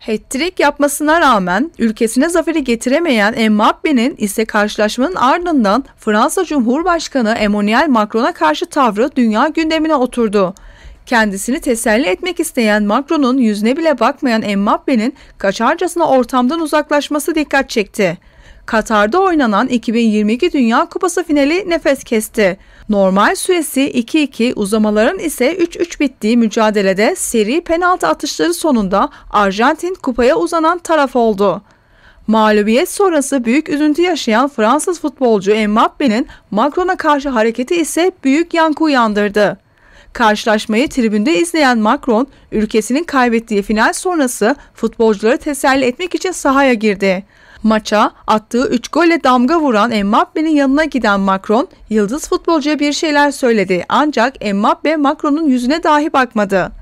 hat yapmasına rağmen ülkesine zaferi getiremeyen Mbappe'nin ise karşılaşmanın ardından Fransa Cumhurbaşkanı Emmanuel Macron'a karşı tavrı dünya gündemine oturdu. Kendisini teselli etmek isteyen Macron'un yüzüne bile bakmayan Mbappe'nin kaçarcasına ortamdan uzaklaşması dikkat çekti. Katar'da oynanan 2022 Dünya Kupası finali nefes kesti. Normal süresi 2-2, uzamaların ise 3-3 bittiği mücadelede seri penaltı atışları sonunda Arjantin kupaya uzanan taraf oldu. Mağlubiyet sonrası büyük üzüntü yaşayan Fransız futbolcu Mbappe'nin Macron'a karşı hareketi ise büyük yankı uyandırdı. Karşılaşmayı tribünde izleyen Macron, ülkesinin kaybettiği final sonrası futbolcuları teselli etmek için sahaya girdi. Maça attığı 3 golle damga vuran Mbappe'nin yanına giden Macron, yıldız futbolcuya bir şeyler söyledi ancak Mbappe Macron'un yüzüne dahi bakmadı.